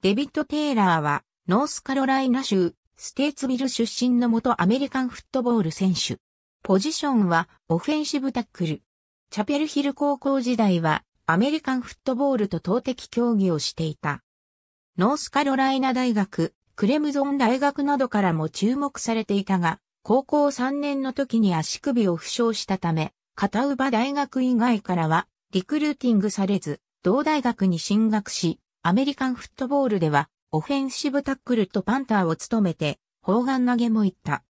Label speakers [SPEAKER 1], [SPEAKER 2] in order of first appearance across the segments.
[SPEAKER 1] デビッド・テイラーは、ノースカロライナ州、ステーツビル出身の元アメリカンフットボール選手。ポジションは、オフェンシブタックル。チャペルヒル高校時代は、アメリカンフットボールと投擲競技をしていた。ノースカロライナ大学、クレムゾン大学などからも注目されていたが、高校3年の時に足首を負傷したため、片馬大学以外からは、リクルーティングされず、同大学に進学し、アメリカンフットボールでは、オフェンシブタックルとパンターを務めて、砲丸投げも行った。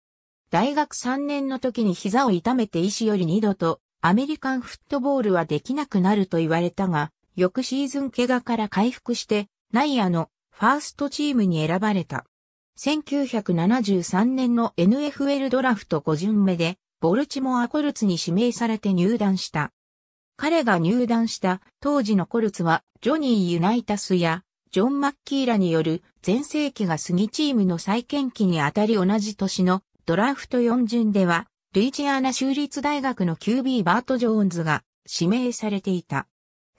[SPEAKER 1] 大学3年の時に膝を痛めて医師より2度と、アメリカンフットボールはできなくなると言われたが、翌シーズン怪我から回復して、内野のファーストチームに選ばれた。1973年の NFL ドラフト5巡目で、ボルチモアコルツに指名されて入団した。彼が入団した当時のコルツはジョニー・ユナイタスやジョン・マッキーラによる全盛期が過ぎチームの再建期にあたり同じ年のドラフト4巡ではルイジアナ州立大学の QB バート・ジョーンズが指名されていた。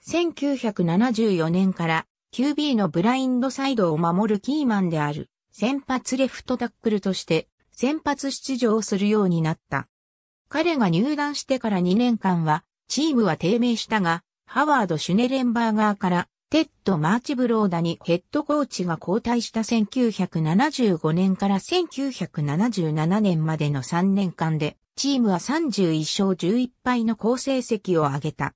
[SPEAKER 1] 1974年から QB のブラインドサイドを守るキーマンである先発レフトタックルとして先発出場するようになった。彼が入団してから2年間はチームは低迷したが、ハワード・シュネレンバーガーから、テッド・マーチブローダにヘッドコーチが交代した1975年から1977年までの3年間で、チームは31勝11敗の好成績を挙げた。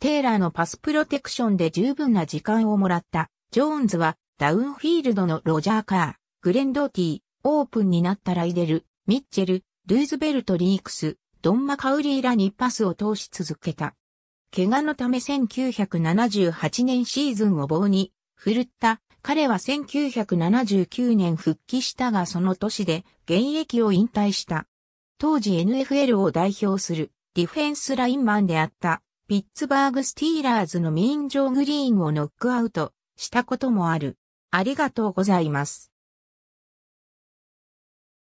[SPEAKER 1] テーラーのパスプロテクションで十分な時間をもらった、ジョーンズは、ダウンフィールドのロジャー・カー、グレンドーティー、オープンになったライデル、ミッチェル、ルーズベルト・リークス、ドンマカウリーらにパスを通し続けた。怪我のため1978年シーズンを棒に、振るった、彼は1979年復帰したがその年で現役を引退した。当時 NFL を代表するディフェンスラインマンであったピッツバーグスティーラーズのミーン・ジョー・グリーンをノックアウトしたこともある。ありがとうございます。